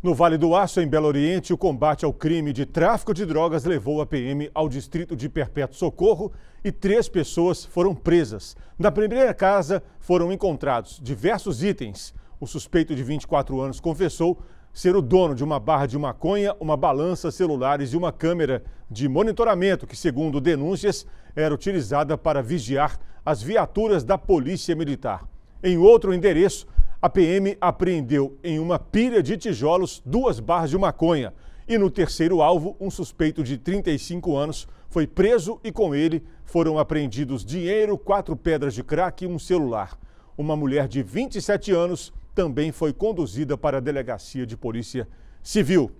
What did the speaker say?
No Vale do Aço, em Belo Oriente, o combate ao crime de tráfico de drogas levou a PM ao distrito de Perpétuo Socorro e três pessoas foram presas. Na primeira casa foram encontrados diversos itens. O suspeito de 24 anos confessou ser o dono de uma barra de maconha, uma balança, celulares e uma câmera de monitoramento que, segundo denúncias, era utilizada para vigiar as viaturas da Polícia Militar. Em outro endereço, a PM apreendeu em uma pilha de tijolos duas barras de maconha. E no terceiro alvo, um suspeito de 35 anos foi preso e com ele foram apreendidos dinheiro, quatro pedras de crack e um celular. Uma mulher de 27 anos também foi conduzida para a delegacia de polícia civil.